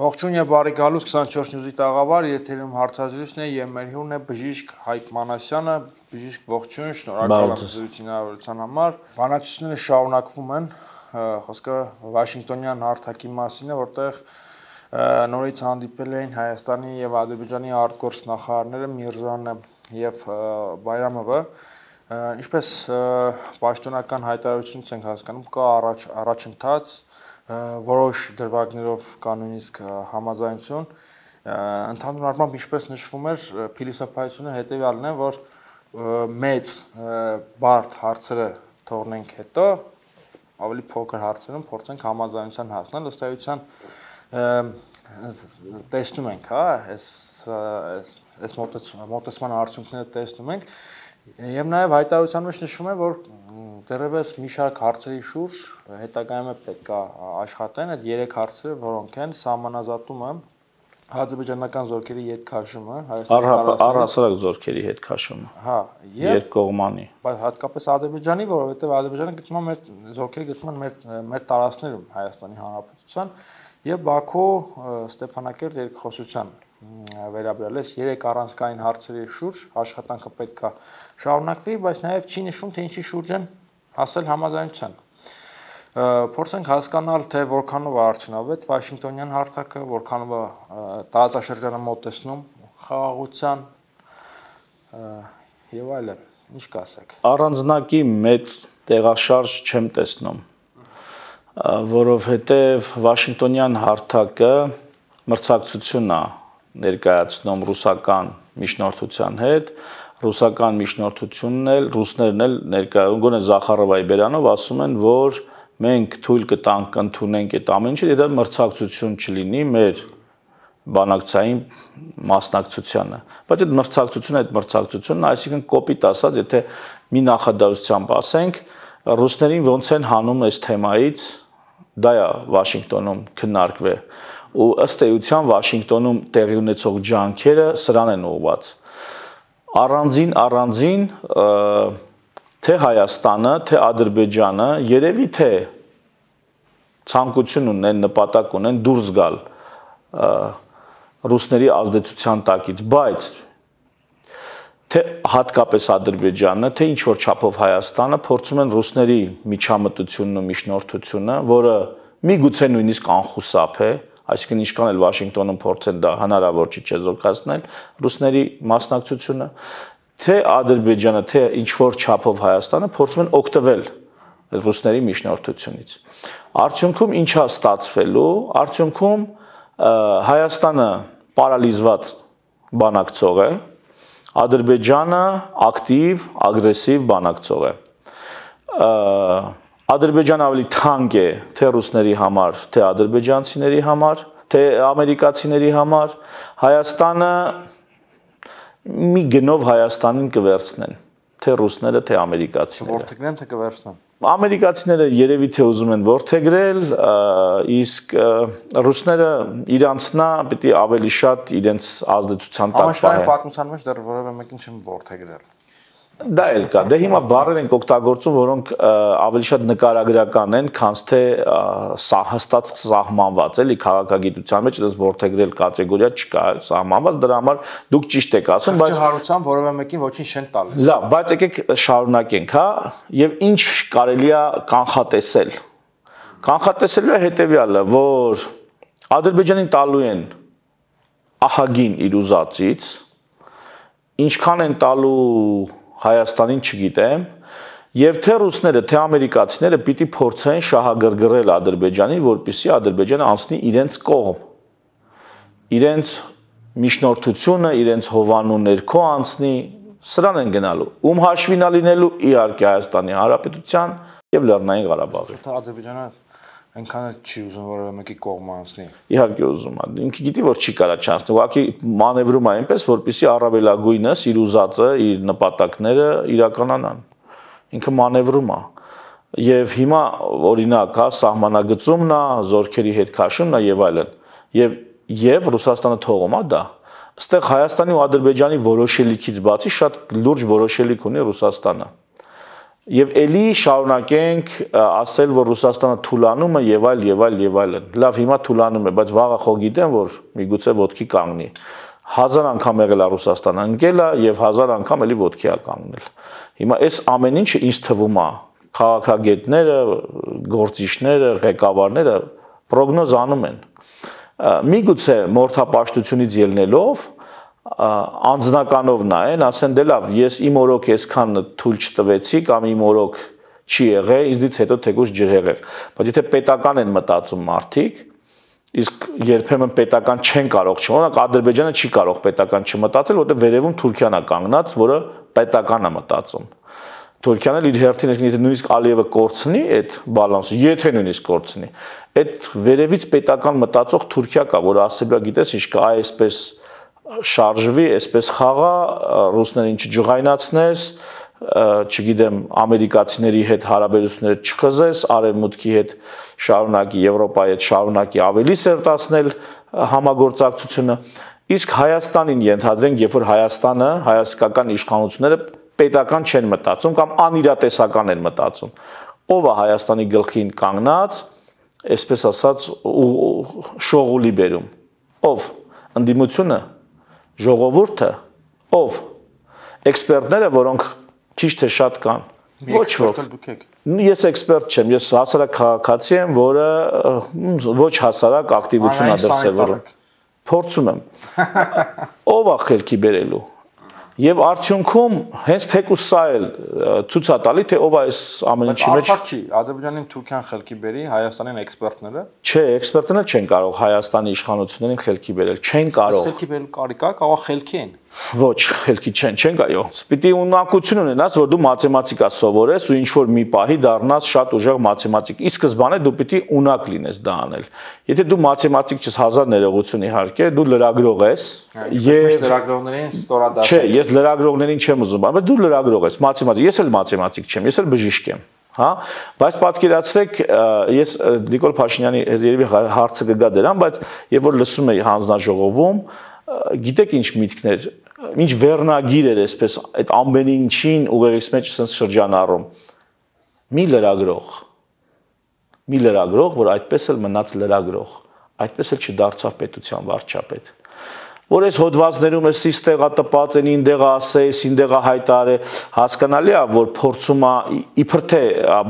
Ողջույն եւ բարի գալուս 24 News-ի տաղավար, եթերում հարցազրույցն է եւ մեր հյուրն է բժիշկ Հայկ Մանասյանը, բժիշկ ողջույն, շնորհակալ եմ զրույցինարարության համար։ Բանակցությունները շարունակվում են, խոսքը Վաշինգտոնյան հարթակի մասին է, որտեղ նորից հանդիպել էին Հայաստանի եւ Ադրբեջանի արտգործնախարարները Միրզյանը եւ Բայրամովը։ Ինչպես պաշտոնական հայտարարությունից ենք հասկանում, կա առաջ առաջընթաց առաջ որոշ դրվագներով կանոնիսկ համաձայնություն ընդհանուր առմամբ ինչպես նշվում էր փիլիսոփայությունը հետեւյալն է որ մեծ բարդ հարցերը թողնենք հետո ավելի փոքր հարցերում փորձենք համաձայնության հասնել ըստ էության տեսնում ենք հա այս այս այս մոտեցման արդյունքները տեսնում ենք Եվ նաև հայտարարության մեջ նշվում է, որ դեռևս մի շարք հարցերի շուրջ հետագայում է պետք է աշխատեն այդ երեք հարցերը, որոնք են սահմանազատումը, Ադրբեջանական զորքերի հետ քաշումը, Հայաստանի առհասարակ հա, զորքերի հետ քաշումը։ Հա, եւ երկկողմանի։ Բայց հատկապես Ադրբեջանի, որովհետեւ Ադրբեջանը գտնվում է զորքերի գտնման մեր մեր տարածքներում Հայաստանի Հանրապետության եւ Բաքու Ստեփանակերտ երկխոսության վերաբերել ես երեք առանցքային հարցերի շուրջ աշխատանքը պետքա շարունակվի, բայց նաև չի նշվում թե ինչի շուրջ են հասել համաձայնության։ Փորձենք հասկանալ թե որքանով է արդյունավետ Վաշինգտոնյան հարթակը, որքանով է տարածաշրջանը մոտեցնում խաղաղության եւ այլն։ Ինչ կասեք։ Առանձնակի մեծ տեղաշարժ չեմ տեսնում, որովհետեւ Վաշինգտոնյան հարթակը մրցակցություն է ներկայացնում ռուսական միջնորդության հետ, ռուսական միջնորդությունն էլ, ռուսներն էլ ներկայում գոնե Զախարովայի բերանով ասում են, որ մենք թույլ կտանք ընդունենք այդ ամեն ինչը, դա մրցակցություն չլինի մեր բանակցային մասնակցությանը։ Բայց այդ մրցակցությունը, այդ մրցակցությունն, այսինքն կոպիտ ասած, եթե մի նախադասությամբ ասենք, ռուսներին ոնց են հանում այս թեմայից, դա է Վաշինգտոնում քննարկվել ու ըստ էության Վաշինգտոնում տեղի ունեցող ջանքերը սրան են ուղված։ Առանձին առանձին թե Հայաստանը, թե Ադրբեջանը երևի թե ցանկություն ունեն, նպատակ ունեն դուրս գալ ռուսների ազդեցության տակից, բայց թե հատկապես Ադրբեջանը, թե ինչ որ չափով Հայաստանը փորձում են ռուսների միջամտությունն ու միջնորդությունը, որը միգուցե նույնիսկ անխուսափ է, այսինքն ինչքան էլ Վաշինգտոնում փորձեն դա հնարավոր չի չեզոքացնել ռուսների մասնակցությունը, թե Ադրբեջանը, թե ինչ որ չափով Հայաստանը փորձում են օգտվել ռուսների միջնորդությունից։ Արդյունքում ինչա ստացվելու, արդյունքում Հայաստանը պարալիզված բանակցող է, Ադրբեջանը ակտիվ, ագրեսիվ բանակցող է։ Ա, Ադրբեջան ավելի թանկ է թե ռուսների համար, թե ադրբեջանցիների համար, թե ամերիկացիների համար։ Հայաստանը մի գնով Հայաստանին կվերցնեն, թե ռուսները, թե ամերիկացիները։ Որթեգնեմ, թե կվերցնեն։ Ամերիկացիները երևի թե ուզում են որթեգրել, իսկ ռուսները իրանցնա պիտի ավելի շատ իրենց ազդեցության տակ պահեն։ Համաշխարհային պատմության մեջ դեռ որևէ մեկին չեն որթեգրել։ Դա էլ կա։ Դե հիմա բառեր ենք օգտագործում, որոնք ավելի շատ նկարագրական են, քան թե հստակ սահմանված, էլի քաղաքագիտության մեջ այդպես որթեգրել կատեգորիա չկա, սահմանված դրա համար դուք ճիշտ եք ասում, բայց հարցան որևէ մեկին ոչինչ չեն տալիս։ Լավ, բայց եկեք շարունակենք, հա, եւ ինչ կարելի է կանխատեսել։ Կանխատեսելու է հետեւյալը, որ Ադրբեջանին տալու են ահագին իր ուզածից ինչքան են տալու Հայաստանին չգիտեմ, եւ թե ռուսները, թե ամերիկացիները պիտի փորձեն շահագրգռել Ադրբեջանին, որպիսի Ադրբեջանը անցնի իրենց կողմ։ Իրենց միջնորդությունը, իրենց հովանու ներքո անցնի, սրան են գնալու։ Ում հաշվինա լինելու իհարկե Հայաստանի Հանրապետության եւ Լեռնային Ղարաբաղի։ Ադրբեջանը այնքան էլ չի ուզում որևէ մեկի կողմ անցնի։ Իհարկե ուզում է։ Ինքը գիտի, որ չի կարա չանցնի։ Ուղղակի մանևրում է այնպես, որպիսի առավելագույնը իր ուզածը, իր նպատակները իրականանան։ Ինքը մանևրում է։ Եվ հիմա օրինակ, հա, սահմանագծումն է, զորքերի հետ քաշումն է եւ այլն։ Եվ եւ Ռուսաստանը թողում է դա։ Այստեղ Հայաստանի ու Ադրբեջանի որոշելիքից բացի շատ լուրջ որոշելիք ունի Ռուսաստանը։ Եվ ելի շարունակենք ասել, որ Ռուսաստանը թուլանում է եւ այլ եւ այլ եւ այլն։ Լավ, հիմա թուլանում է, բայց վաղը խո գիտեմ, որ միգուցե ոդքի կանգնի։ Հազար անգամ եղել է Ռուսաստանը ընկելա եւ հազար անգամ էլի ոդքի է կանգնել։ Հիմա այս ամեն ինչը ինձ թվում է քաղաքագետները, գործիչները, ղեկավարները պրոգնոզ անում են։ Միգուցե մորթապաշտությունից ելնելով անձնականով նայեն, ասեն դե լավ, ես իմ օրոք այսքան թույլ չտվեցի կամ իմ օրոք չի եղել, ինձից հետո թեկուզ ջրհեղ եղ։ Բայց եթե պետական են մտածում մարդիկ, իսկ երբեմն պետական չեն կարող չմտածել, Ադրբեջանը չի կարող պետական չմտածել, որտեղ վերևում Թուրքիան է կանգնած, որը պետական է մտածում։ Թուրքիան էլ իր հերթին եթե նույնիսկ Ալիևը կորցնի այդ բալանսը, եթե նույնիսկ կորցնի, այդ վերևից պետական մտածող Թուրքիա կա, որը ասել է, գիտես, ինչ կա, այսպես այս շարժվի, այսպես խաղա, ռուսներին չջղայնացնես, չգիտեմ, ամերիկացիների հետ հարաբերությունները չխզես, արևմուտքի հետ շարունակի, Եվրոպայի հետ շարունակի ավելի սերտացնել համագործակցությունը։ Իսկ Հայաստանին ենթադրենք, երբ որ Հայաստանը, հայաստական իշխանությունները պետական չեն մտածում կամ անիրատեսական են մտածում։ Ո՞վ է Հայաստանի գլխին կանգնած, այսպես ասած, շողուլի բերում։ Ո՞վ։ Անդիմությունը ժողովուրդը, ով էքսպերտները, որոնք քիչ թե շատ կան, ոչ ոք։ Դուք եք ես էքսպերտ չեմ, ես հասարակ քաղաքացի եմ, որը ոչ հասարակ ակտիվություն ա դրսևորում։ Փորձում եմ։ Ո՞վ է խելքի բերելու։ Եվ արդյունքում հենց թեկուս սա էլ ցույց է տալի, թե ով է այս ամեն ինչի մեջ։ Արդար չի, Ադրբեջանին Թուրքիան խելքի բերի, Հայաստանին էքսպերտները։ Չէ, էքսպերտները չեն կարող Հայաստանի իշխանություններին խելքի բերել, չեն կարող։ Այս խելքի բերել կարիքա, կարող խելքի են։ Ոչ, ելքի չեն, չեն գայո։ Պիտի ունակություն ունենաս, որ դու մաթեմատիկա սովորես ու ինչ որ մի պահի դառնաս շատ ուժեղ մաթեմատիկ։ Ի սկզբանե դու պիտի ունակ լինես դա անել։ Եթե դու մաթեմատիկ չես հազար ներողություն իհարկե, դու լրագրող ես։ Ես լրագրողներին ստորադաս։ Չէ, ես լրագրողներին չեմ ուզում, բայց դու լրագրող ես, մաթեմատիկ։ Ես էլ մաթեմատիկ չեմ, ես էլ բժիշկ եմ հա բայց պատկերացրեք ես Նիկոլ Փաշինյանի երևի հա, հարցը կգա դրան բայց երբ որ լսում էի հանձնաժողովում գիտեք ինչ միտքներ, ինչ վերնագիր էր այսպես այդ ամեն ինչին ուղերից մեջ sense շրջանառում։ Մի լրագրող։ Մի լրագրող, որ այդպես էլ մնաց լրագրող, այդպես էլ չդարձավ պետության վարչապետ որ այս հոդվածներում է ստեղա տպած են, ինդեղա ասես, ինդեղա հայտարը, հասկանալի է, որ փորձում է իբր թե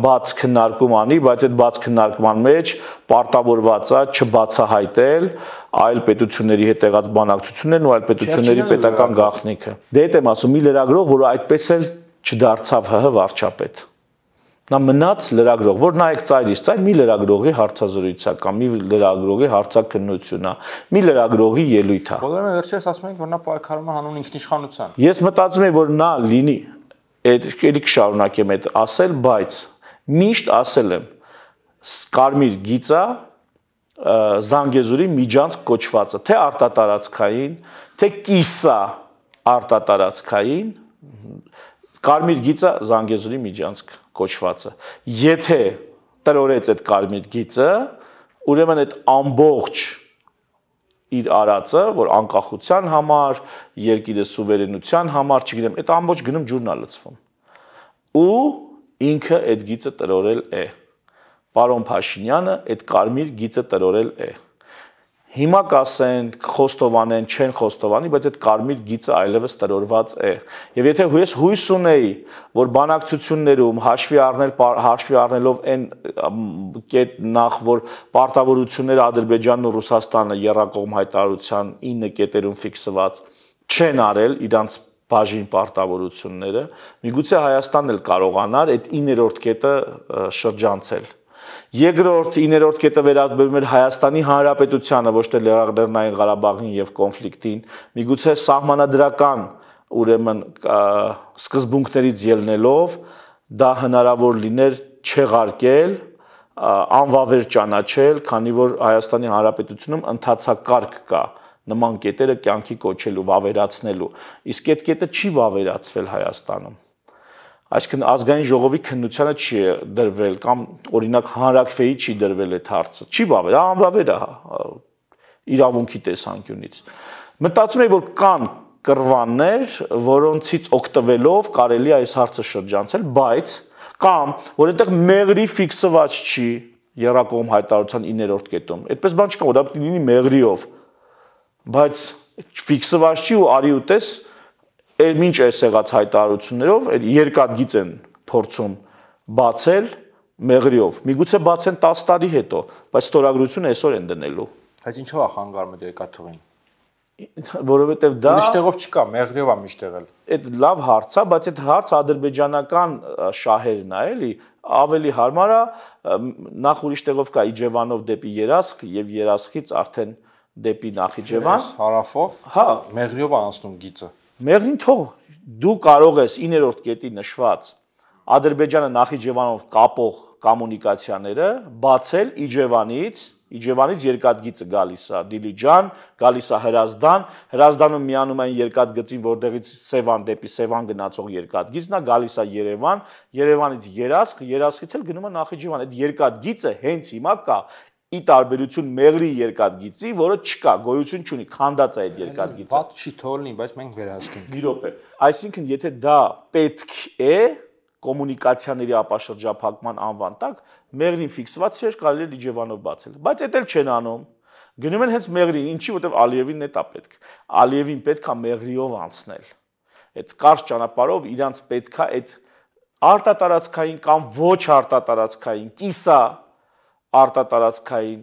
բաց քննարկում անի, բայց այդ բաց քննարկման մեջ պարտավորված է չբացահայտել այլ պետությունների հետ եղած բանակցություններն ու այլ պետությունների պետական գաղտնիքը։ Դե այդ եմ ասում, մի լրագրող, որ այդպես էլ չդարձավ ՀՀ վարչապետ նա մնաց լրագրող, որ նայեք ծայրից, ծայր մի լրագրողի հարցազրույց է կամ մի լրագրողի հարցակնություն է, մի լրագրողի ելույթ է։ Բոլորը վերջերս ասում են, որ նա պայքարում է հանուն ինքնիշխանության։ Ես մտածում եմ, որ նա լինի, այդ ելի կշարունակեմ այդ ասել, բայց միշտ ասել եմ, կարմիր գիծա Զանգեզուրի միջանց կոչվածը, թե արտատարածքային, թե կիսա արտատարածքային Կարմիր գիծը Զանգեզուրի միջանցք կոչվածը։ Եթե տրորեց այդ կարմիր գիծը, ուրեմն այդ ամբողջ իր արածը, որ անկախության համար, երկիրը սուվերենության համար, չգիտեմ, այդ ամբողջ գնում ջուրնա լծվում։ Ու ինքը այդ գիծը տրորել է։ Պարոն Փաշինյանը այդ կարմիր գիծը տրորել է։ Հիմա կասեն, խոստովանեն, չեն խոստովանի, բայց այդ կարմիր գիծը այլևս տրորված է։ Եվ եթե ես հույս ունեի, որ բանակցություններում հաշվի առնել հաշվի առնելով այն կետ նախ, որ պարտավորությունները Ադրբեջանն ու Ռուսաստանը երրակողմ հայտարարության 9 կետերում ֆիքսված չեն արել իրանց բաժին պարտավորությունները, միգուցե Հայաստանն էլ կարողանար այդ 9-րդ կետը շրջանցել։ Երկրորդ, 9-րդ կետը վերաբերում էր Հայաստանի Հանրապետությանը, ոչ թե Լեռնային Ղարաբաղին եւ կոնֆլիկտին։ Միգուցե սահմանադրական ուրեմն սկզբունքներից ելնելով դա հնարավոր լիներ չեղարկել անվավեր ճանաչել, քանի որ Հայաստանի Հանրապետությունում ընդհանցակարգ կա նման կետերը կյանքի կոչելու, վավերացնելու։ Իսկ այդ կետը չի վավերացվել Հայաստանում այսինքն ազգային ժողովի քննությանը չի դրվել կամ օրինակ հանրակրվեի չի դրվել այդ հարցը։ Չի բավեր, անբավեր է իրավունքի տեսանկյունից։ Մտածում եմ, որ կան կրվաններ, որոնցից օգտվելով կարելի է այս հարցը շրջանցել, բայց կամ որտեղ մեղրի ֆիքսված չի երակոմ հայտարարության 9-րդ կետում։ Այդպես բան չկա, որ դա պիտի լինի մեղրիով։ Բայց ֆիքսված չի ու արի ու տես Էլ մինչ այս եղած հայտարարություններով երկաթգիծ են փորձում բացել մեղրիով։ Միգուցե բացեն 10 տարի հետո, բայց ստորագրությունը այսօր են դնելու։ Բայց ինչով է խանգարում երկաթուղին որովհետև դա միշտեղով չկա, մեղրիով է միշտեղել։ Այդ լավ հարց է, բայց այդ հարց ադրբեջանական շահերն է, էլի, ավելի հարմար է նախ ուրիշտեղով կա Իջևանով դեպի Երասկ եւ Երասկից արդեն դեպի Նախիջևան։ Հարավով։ Հա, մեղրիով է անցնում գիծը։ Մեղրին թող դու կարող ես 9-րդ կետի նշված Ադրբեջանը Նախիջևանով կապող կոմունիկացիաները բացել Իջևանից Իջևանից երկաթգիծը գալիս է Դիլիջան, գալիս է Հրազդան, Հրազդանում միանում են երկաթգծին, որտեղից Սևան դեպի Սևան գնացող երկաթգիծն է, գալիս է Երևան, Երևանից Երասկ, Երասկից էլ գնում է Նախիջևան։ Այդ երկաթգիծը հենց հիմա կա ի տարբերություն մեղրի երկաթգիծի, որը չկա, գոյություն չունի, քանդած է այդ երկաթգիծը։ Ված չի թողնի, բայց մենք վերահսկենք։ Գիրոպ է։ Այսինքն, եթե դա պետք է կոմունիկացիաների ապաշրջափակման անվան տակ, մեղրին ֆիքսված չէր կարելի լիջևանով բացել, բայց դա էլ չեն անում։ Գնում են հենց մեղրի, ինչի որտեվ Ալիևին դա պետք։ Ալիևին պետքա մեղրիով անցնել։ Այդ կարճ ճանապարհով իրանց պետքա այդ արտատարածքային կամ ոչ արտատարածքային կիսա արտատարածքային,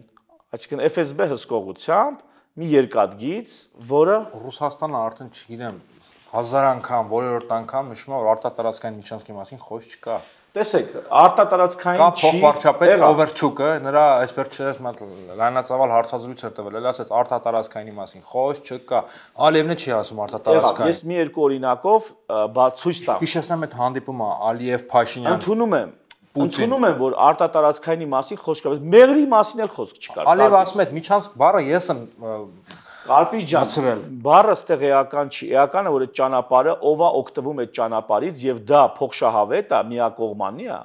այսինքն FSB հսկողությամբ մի երկաթգից, որը Ռուսաստանը արդեն չգիտեմ հազար անգամ, որևէ անգամ նշում է, որ արտատարածքային միջանցքի մասին խոսք չկա։ Տեսեք, արտատարածքային չի։ Կա փոխվարչապետ Օվերչուկը, նրա այս վերջերս լայնածավալ հարցազրույց էր տվել, էլ ասաց արտատարածքայինի մասին խոսք չկա։ Ալիևն չի ասում արտատարածքային։ Ես մի երկու օրինակով բացույց տամ։ Հիշեցնեմ այդ հանդիպումը Ալիև Փաշինյան։ Ընդունում եմ, Ընդունում եմ, որ արտատարածքայինի մասին խոսք կա, բայց մեղրի մասին էլ խոսք չկար։ Ալև ասում է, միջանց բառը ես եմ Կարպիչ ջան, բառը ստեղ էական չի, էականը որ այդ ճանապարհը ով է օգտվում այդ ճանապարից եւ դա փոխշահավետ է, միակողմանի է։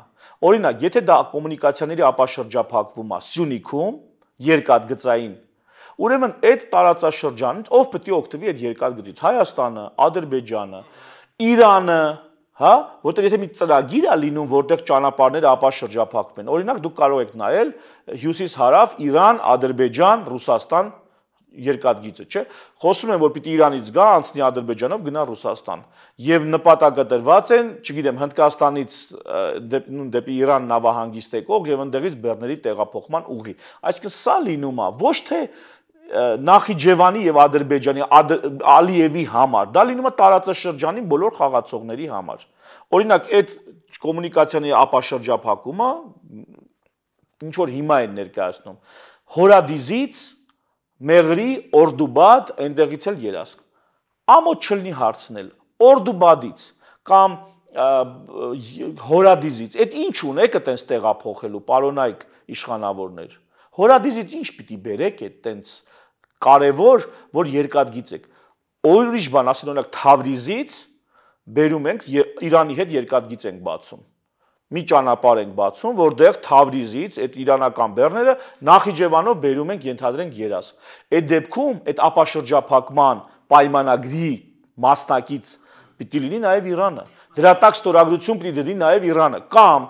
Օրինակ, եթե դա կոմունիկացիաների ապաշրջափակվում է Սյունիքում, երկաթգծային Ուրեմն այդ տարածաշրջանից ով պետք է օգտվի այդ երկաթգծից։ Հայաստանը, Ադրբեջանը, Իրանը, հա, որտեղ եթե մի ծրագիր է լինում, որտեղ ճանապարհները ապա շրջափակվում են։ Օրինակ դուք կարող եք նայել հյուսիս հարավ Իրան, Ադրբեջան, Ռուսաստան երկատգիծը, չէ՞։ Խոսում են, որ պիտի Իրանից գա, անցնի Ադրբեջանով, գնա Ռուսաստան։ Եվ նպատակը դրված են, չգիտեմ, Հնդկաստանից դեպի դեպի Իրան նավահանգիստ եկող եւ ընդդեղից Բեռների տեղափոխման ուղի։ Այսինքն սա լինում է ոչ թե Նախիջևանի եւ Ադրբեջանի Ալիևի համար։ Դա լինում է տարածաշրջանի բոլոր խաղացողների համար։ Օրինակ, այդ կոմունիկացիաների ապաշրջափակումը ինչ որ հիմա են ներկայացնում։ Հորադիզից Մեղրի, Օրդուբադ, այնտեղից էլ Երասկ։ Ամոթ չլնի հարցնել Օրդուբադից կամ Հորադիզից։ Այդ ինչ ունեք այտենց տեղափոխելու, պարոնայք իշխանավորներ։ Հորադիզից ինչ պիտի բերեք այդ տենց կարևոր, որ երկաթգից եք։ Ուրիշ բան, ասեն օրինակ Թավրիզից բերում ենք Իրանի հետ երկաթգից ենք բացում մի ճանապարհ ենք բացում, որտեղ Թավրիզից այդ իրանական բեռները Նախիջևանով բերում ենք ենթադրենք Երասկ։ Այդ դեպքում այդ ապաշրջափակման պայմանագրի մասնակից պիտի լինի նաև Իրանը։ Դրա տակ ստորագրություն պիտի դնի նաև Իրանը կամ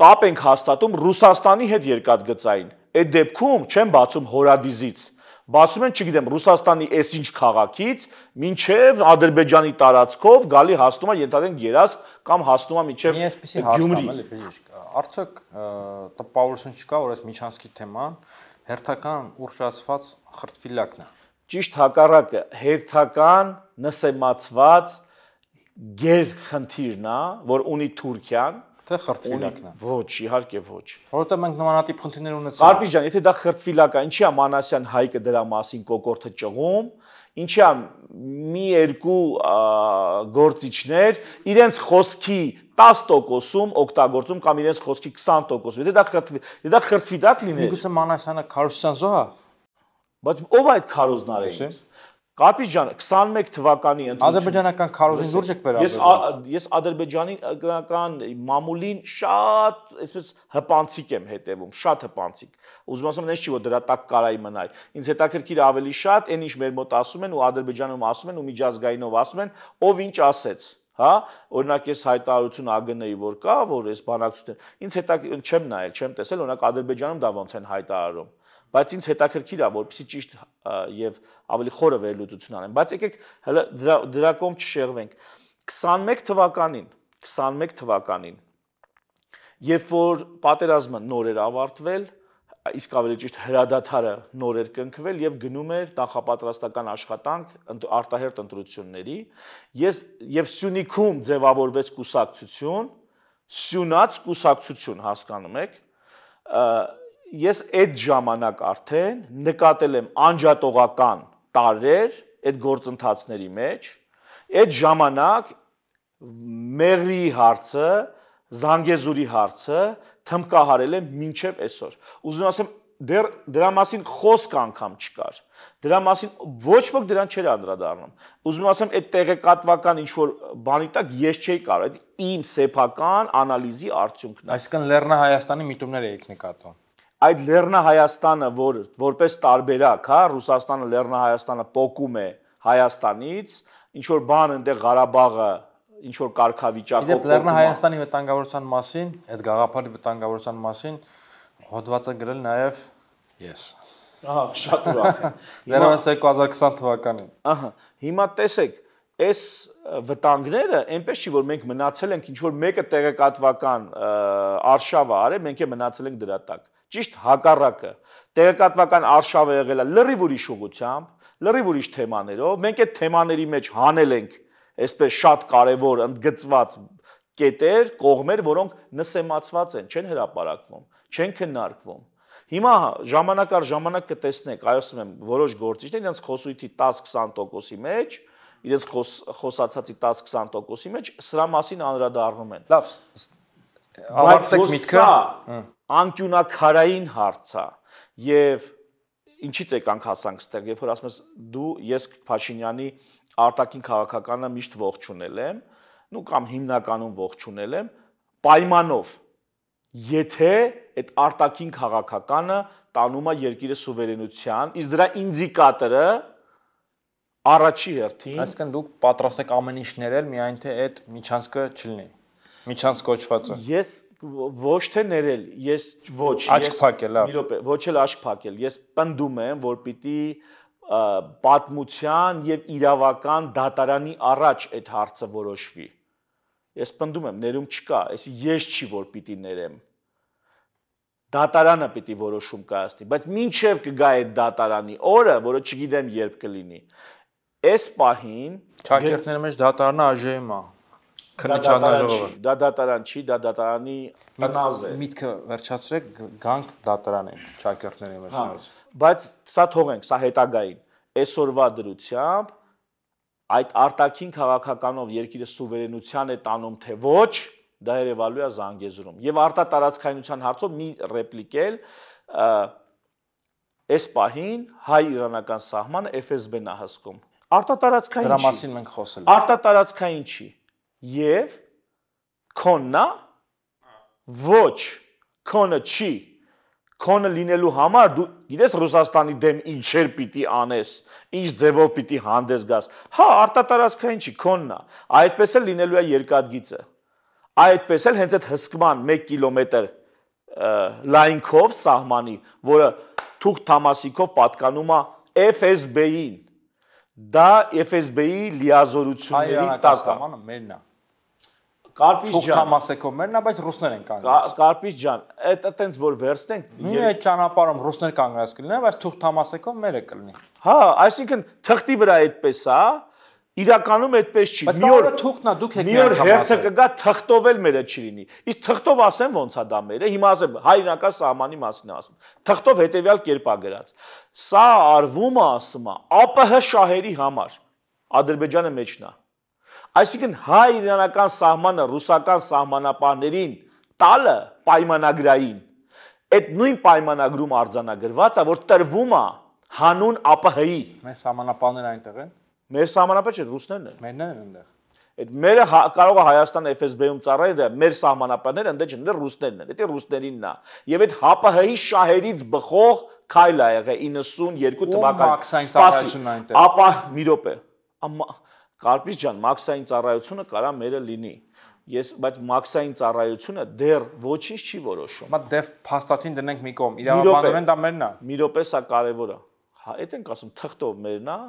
կապ ենք հաստատում Ռուսաստանի հետ երկաթգծային։ Այդ դեպքում չեն բացում Հորադիզից բացում են, չգիտեմ, Ռուսաստանի այսինչ քաղաքից մինչև Ադրբեջանի տարածքով գալի հաստում է ենթադրենք Երասկ կամ հաստում է մինչև Գյումրի։ Էլի բժիշկ, արդյոք տպավորություն չկա, որ այս Միչանսկի թեման հերթական ուրշացված խրտվիլակն է։ Ճիշտ հակառակը, հերթական նսեմացված գեր խնդիրն է, որ ունի Թուրքիան, Թե խրտվիլակն է։ Ոչ, իհարկե ոչ։ Որովհետեւ մենք նմանատիպ խնդիրներ ունեցել ենք։ Արբիջան, եթե դա խրտվիլակ է, ինչի՞ է Մանասյան Հայկը դրա մասին կոկորթը ճղում, ինչի՞ է մի երկու գործիչներ իրենց խոսքի 10%-ում օգտագործում կամ իրենց խոսքի 20%-ում։ Եթե դա խրտվի, եթե դա խրտվիլակ լիներ։ Միգուցե Մանասյանը Քարոսյան զոհա։ Բայց ով այդ Քարոզնարը ինձ։ Կապի ջան, 21 թվականի ընթացքում Ադրբեջանական քարոզին լուրջ եք վերաբերվում։ Ես ես ադրբեջանական մամուլին շատ, այսպես հպանցիկ եմ հետևում, շատ հպանցիկ։ Ուզում ասեմ, այնպես չի որ դրա տակ կարայի մնայ։ Ինձ հետաքրքիր ավելի շատ այն ինչ մեր մոտ ասում են ու Ադրբեջանում ասում են ու միջազգայինով ասում են, ով ինչ ասեց հա օրինակ ես հայտարարություն ԱԳՆ-ի որ կա որ այս բանակցությունը ինձ հետա չեմ նայել չեմ տեսել օրինակ ադրբեջանում դա ոնց են հայտարարում բայց ինձ հետաքրքիր է, որպեսի ճիշտ եւ ավելի խորը վերլուծություն անեմ, բայց եկեք հələ դրա դրա կողմ չշեղվենք։ 21 թվականին, 21 թվականին երբ որ պատերազմը նոր էր ավարտվել, իսկ ավելի ճիշտ հրադադարը նոր էր կնքվել եւ գնում էր նախապատրաստական աշխատանք արտահերտ ընտրությունների ես եւ Սյունիքում ձևավորվեց կուսակցություն Սյունած կուսակցություն հասկանում եք ես այդ ժամանակ արդեն նկատել եմ անջատողական տարեր այդ գործընթացների մեջ այդ ժամանակ մեղրի հարցը զանգեզուրի հարցը թմկահարել է մինչև այսօր ուզում ասեմ դեռ դրա մասին խոսք անգամ չկար։ Դրա մասին ոչ ոք դրան չէր անդրադառնում։ Ուզում ասեմ, այդ տեղեկատվական ինչ որ բանի տակ ես չէի կարող։ Այդ իմ սեփական անալիզի արդյունքն է։ Այսինքն Լեռնա Հայաստանի միտումները եք նկատում այդ Լեռնահայաստանը, որ որպես տարբերակ, հա, Ռուսաստանը Լեռնահայաստանը փոկում է Հայաստանից, ինչ որ բան ընդեղ Ղարաբաղը ինչ որ կարգավիճակով Իդեպ Լեռնահայաստանի վտանգավորության մասին, այդ գաղափարի վտանգավորության մասին հոդվածը գրել նաև ես։ Ահա, շատ ուրախ եմ։ Դեռևս 2020 թվականին։ Ահա, հիմա տեսեք, այս վտանգները այնպես չի որ մենք մնացել ենք ինչ որ մեկը տեղեկատվական արշավը արել, մենք է մնացել ենք դրա տակ ճիշտ հակառակը։ Տեղեկատվական արշավը եղել է լրիվ ուրիշ ուղությամբ, լրիվ ուրիշ թեմաներով։ Մենք այդ թեմաների մեջ հանել ենք այսպես շատ կարևոր ընդգծված կետեր, կողմեր, որոնք նսեմացված են, չեն հրապարակվում, չեն քննարկվում։ Հիմա ժամանակ առ ժամանակ կտեսնեք, այսում եմ, որոշ գործիչներ իրենց խոսույթի 10-20%-ի մեջ իրենց խոս, խոսացածի 10-20%-ի մեջ սրա մասին անդրադառնում են։ Լավ, ավարտեք միտքը։ Անկյունակարային հարց է եւ ինչից եկանք հասանք ստեղ, երբ որ ասում ես դու ես Փաշինյանի արտաքին քաղաքականը միշտ ողջունել եմ, նու կամ հիմնականում ողջունել եմ պայմանով, եթե այդ արտաքին քաղաքականը տանում է երկիրը սուվերենության, իսկ դրա ինդիկատորը առաջի հերթին, այսինքն դուք պատրաստ եք ամեն ինչ ներել, միայն թե այդ միջանցքը չլինի։ Միջանց կոչվածը։ Ես ոչ թե ներել, ես ոչ, աչք փակել, լավ։ Մի րոպե, ոչ էլ աչք փակել։ Ես պնդում եմ, որ պիտի պատմության եւ իրավական դատարանի առաջ այդ հարցը որոշվի։ Ես պնդում եմ, ներում չկա, այս ես չի որ պիտի ներեմ դատարանը պիտի որոշում կայացնի, բայց ինչև կգա այդ դատարանի օրը, որը չգիտեմ երբ կլինի։ Այս պահին շակերտների մեջ դատարանը ԱԺՄ-ա քննիչանաժողովը։ Դա դատարան չի, դա դատարանի տնազ է։ Միտքը վերջացրեք, գանք դատարանեն, ճակերտների վերջնարից։ հա, Բայց սա թողենք, սա հետագային։ Այսօրվա դրությամբ այդ արտաքին քաղաքականով երկիրը սուվերենության է տանում թե ոչ, դա Երևալու է Զանգեզուրում։ Եվ արտատարածքայնության հարցով մի ռեպլիկել այս պահին հայ-իրանական սահմանը FSB-ն է հսկում։ Արտատարածքային չի։ Դրա մասին մենք խոսել ենք։ Արտատարածքային չի։ Արտա եւ քոննա ոչ քոնը չի քոնը լինելու համար դու գիտես ռուսաստանի դեմ ինչեր պիտի անես ինչ ձևով պիտի հանդես գաս հա արտատարածքային չի քոննա այդպես էլ լինելու է երկաթգիծը այդպես էլ հենց այդ հսկման 1 կիլոմետր լայնքով սահմանի որը թուղ թամասիկով պատկանում է FSB-ին դա FSB-ի լիազորությունների տակ է սահմանը մերն է Կարպիս ջան։ Թոքամասեքո մերն է, բայց ռուսներ են կանգնած։ Կարպիս ջան, այդ այտենց որ վերցնենք, նույն այդ ճանապարհում ռուսներ կանգնած կլինեն, բայց Թոքամասեքո մերը կլինի։ Հա, այսինքն թղթի վրա այդպես է, հա, իրականում այդպես չի։ Մի օր թուղթնա դուք եք։ Մի օր հերթը կգա թղթով էլ մերը չի լինի։ Իսկ թղթով ասեմ ոնց է դա մերը։ Հիմա ասեմ հայրենական սահմանի մասին ասում։ Թղթով հետեւյալ կերպ է գրած։ Սա արվում է ասում է ԱՊՀ շահերի համար։ Ադրբեջանը մեջն է։ Այսինքն հայ-իրանական սահմանը ռուսական սահմանապահներին տալը պայմանագրային այդ նույն պայմանագրում արձանագրված է, որ տրվում է հանուն ԱՊՀ-ի։ Մեր համանապանները այնտեղ են։ Մեր համանապը չէ, ռուսներն են։ Մերն են այնտեղ։ Այդ մերը հա- կարող է Հայաստան FSB-ում ծառայել, դա մեր համանապաները այնտեղ չեն, դա ռուսներն են։ Դա ռուսներինն է։ Եվ այդ ՀԱՊՀ-ի շահերից բխող քայլ ա եղել 92 թվականին։ Սպասի, ապա մի րոպե։ Ամա Կարպիս ջան, մաքսային ծառայությունը կարա մերը լինի ես բայց մաքսային ծառայությունը դեռ ոչինչ չի որոշում։ Մա դեվ փաստացին դնենք մի կողմ, իրավաբանորեն դա մերն է։ Մի րոպե սա կարևոր է։ Հա, այդ ենք ասում, թղթով մերն է,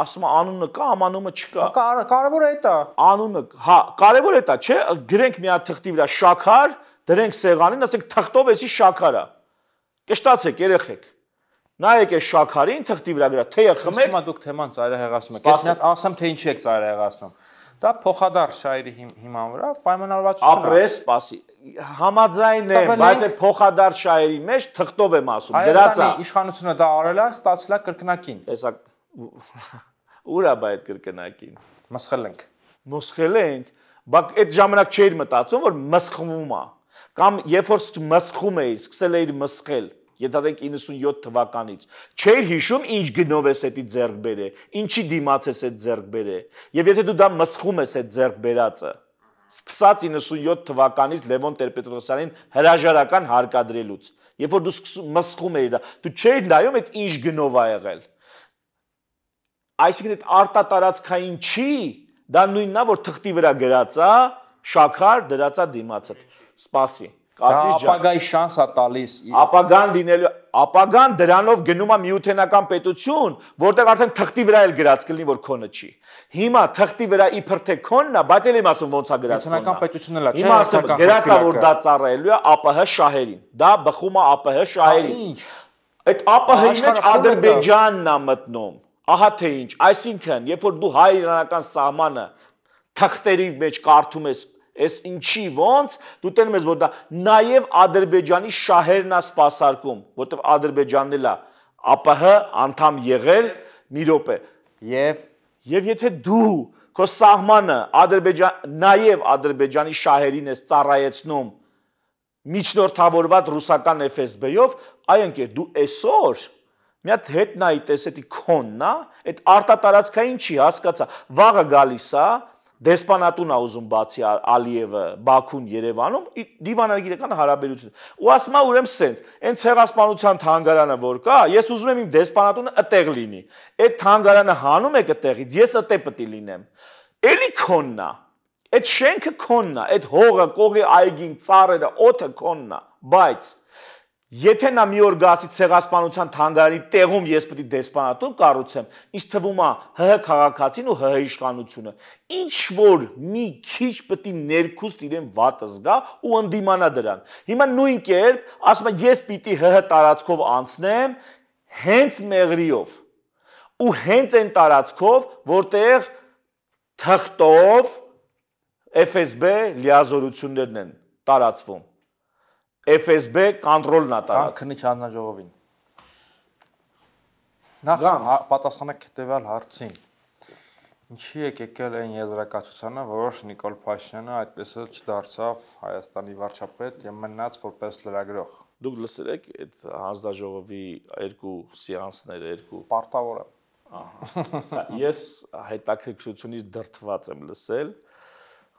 ասում անունը կա, ամանումը չկա։ հա, Կարևորը այդ է։ Անունը, հա, կարևորը այդ է, չէ՞, գրենք մի հատ թղթի վրա շաքար, դրենք սեղանին, ասենք թղթով էսի շաքար է։ Կշտացեք, երեխեք նայեք այս շաքարին թղթի վրա գրա, թեյը խմեք։ Հիմա դուք թեման ծայրահեղացնում եք։ Ես մի հատ ասեմ, թե ինչի եք ծայրահեղացնում։ Դա փոխադարձ շայրի հիման վրա պայմանավորվածություն է։ Ապրես, սпасի։ Համաձայն է, բայց այդ փոխադարձ շայրի մեջ թղթով եմ ասում, դրած է։ Իշխանությունը դա արել է, ստացել է կրկնակին։ Տեսա ուրա բա այդ կրկնակին։ Մսխել ենք։ Մսխել ենք, բայց այդ ժամանակ չէի մտածում, որ մսխվում է։ Կամ երբ որ մսխում էի, սկսել էի մսխել Ենթադրենք 97 թվականից։ Չէր հիշում ինչ գնով ես էդի ձեռք բերե, ինչի դիմաց ես այդ ձեռք բերե։ Եվ եթե դու դա մսխում ես այդ ձեռք բերածը, սկսած 97 թվականից Լևոն Տեր-Պետրոսյանին հրաժարական հարկադրելուց, երբ որ դու մսխում էիր դա, դու չէր նայում այդ ինչ գնով ա եղել։ Այսինքն այդ արտատարածքային չի, դա նույնն է որ թղթի վրա գրած է, շաքար դրածա դիմացդ։ Սպասի։ Կարդիշ ջան։ Ապագայի շանս է տալիս։ Ապագան լինելու ապագան դրանով գնում է միութենական պետություն, որտեղ արդեն թղթի վրա էլ գրած կլինի, որ քոնը չի։ Հիմա թղթի վրա իբր թե քոնն է, բայց էլ եմ ասում ոնց է գրած։ Միութենական պետությունն էլ է, չէ՞։ Հիմա ասում գրած է, որ դա ծառայելու է ԱՊՀ շահերին։ Դա բխում է ԱՊՀ շահերից։ Այդ ԱՊՀ-ի մեջ Ադրբեջանն է մտնում։ Ահա թե ինչ, այսինքն, երբ որ դու հայ-իրանական սահմանը թղթերի մեջ կարդում ես Էս ինչի ոնց դու տենում ես որ դա նաև Ադրբեջանի շահերն է սпасարկում, որտեղ Ադրբեջանն էլա ԱՊՀ անդամ եղել մի րոպե։ Եվ եւ եթե դու քո սահմանը Ադրբեջան նաև Ադրբեջանի շահերին ես ծառայեցնում միջնորդավորված ռուսական FSB-ով, այ ընկեր դու այսօր մի հատ հետ նայիտ էս էդի քոննա, այդ արտատարածքային չի հասկացա։ Վաղը գալիս է, դեսպանատուն ա ուզում բացի Ալիևը Բաքուն Երևանում դիվանագիտական հարաբերություն։ Ու ասում ա ուրեմն սենց, այն ցեղասպանության թանգարանը որ կա, ես ուզում եմ իմ դեսպանատունը ըտեղ լինի։ Այդ թանգարանը հանում եք ըտեղից, ես ըտե պետք է լինեմ։ Էլի քոննա։ Այդ շենքը քոննա, այդ հողը, կողի այգին, ծառերը, օդը քոննա, բայց Եթե նա մի օր գասի ցեղասպանության թանգարանի տեղում ես պիտի դեսպանատոն կառուցեմ, ինձ թվում է ՀՀ քաղաքացին ու ՀՀ իշխանությունը ինչ որ մի քիչ պիտի ներքուստ իրեն վատը զգա ու ընդդիմանա դրան։ Հիմա նույն կերպ ասում եմ ես պիտի ՀՀ տարածքով անցնեմ հենց մեղրիով ու հենց այն տարածքով, որտեղ թղթով FSB լիազորություններն են տարածվում FSB կոնտրոլն է տարած։ Կամ քնիչ հանձնաժողովին։ Նախ հա- պատասխանեք հետևյալ հարցին։ Ինչի է եկել այն եզրակացությանը, որ Նիկոլ Փաշինյանը այդպես էլ չդարձավ Հայաստանի վարչապետ եւ մնաց որպես լրագրող։ Դուք լսել եք այդ հանձնաժողովի երկու սեանսները, երկու պարտավորը։ Ահա։ Ես հետաքրքրությունից դրթված եմ լսել,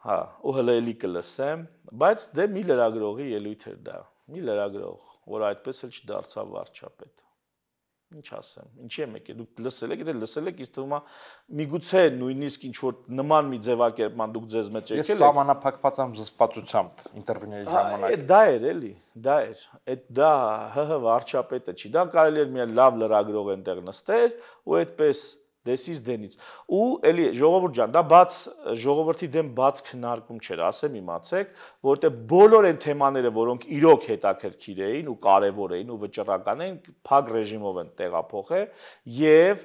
Հա, ու հələ էլի կլսեմ, բայց դե մի լրագրողի ելույթ էր դա։ Մի լրագրող, որ այդպես էլ չդարձավ վարչապետ։ Ինչ ասեմ, ինչի՞ եմ եկել։ Դուք լսել եք, դե լսել եք, ինձ թվում է միգուցե նույնիսկ ինչ որ նման մի ձևակերպման դուք ձեզ մեջ եկել եք։ Ես համանապակված եմ զսպացությամբ ինտերվյուների հա, ժամանակ։ Այդ դա էր, էլի, դա էր։ Այդ դա ՀՀ վարչապետը չի։ Դա կարելի էր միայն լավ լրագրող ընտեղ նստեր ու այդպես դեսից դենից։ Ու էլի ժողովուրդ ջան, դա բաց ժողովրդի դեմ բաց քննարկում չէր, ասեմ իմացեք, որտեղ բոլոր այն թեմաները, որոնք իրոք հետաքրքիր էին ու կարևոր էին ու վճռական էին, փակ ռեժիմով են տեղափոխել եւ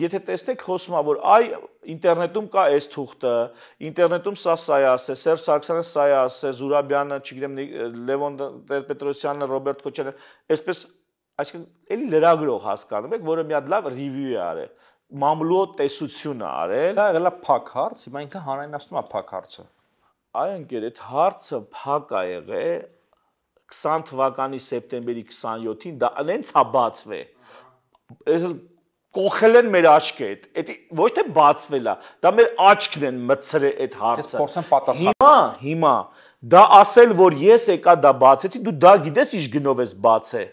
եթե տեսնեք հոսմա որ այ ինտերնետում կա այս թուղթը, ինտերնետում սա սա է ասե, Սերժ Սարգսյանը սա է ասե, Զուրաբյանը, չգիտեմ, Լևոն Տեր-Պետրոսյանը, Ռոբերտ Քոչարյանը, այսպես այսինքն էլի լրագրող հասկանում եք, որը մի հատ լավ review է արել, մամլո տեսություն է արել։ Դա եղել է փակ հարց, հիմա ինքը հանրայնացնում է փակ հարցը։ Այ ընկեր, այդ հարցը փակ է եղել 20 թվականի սեպտեմբերի 27-ին, դա այնց հա է բացվել։ Այս կողել են մեր աչքը այդ։ Դա ոչ թե բացվել է, դա մեր աչքն են մցրել այդ հարցը։ Ես փորձեմ պատասխանել։ Հիմա, հիմա դա ասել, որ ես եկա դա բացեցի, դու դա գիտես ինչ գնով ես բացել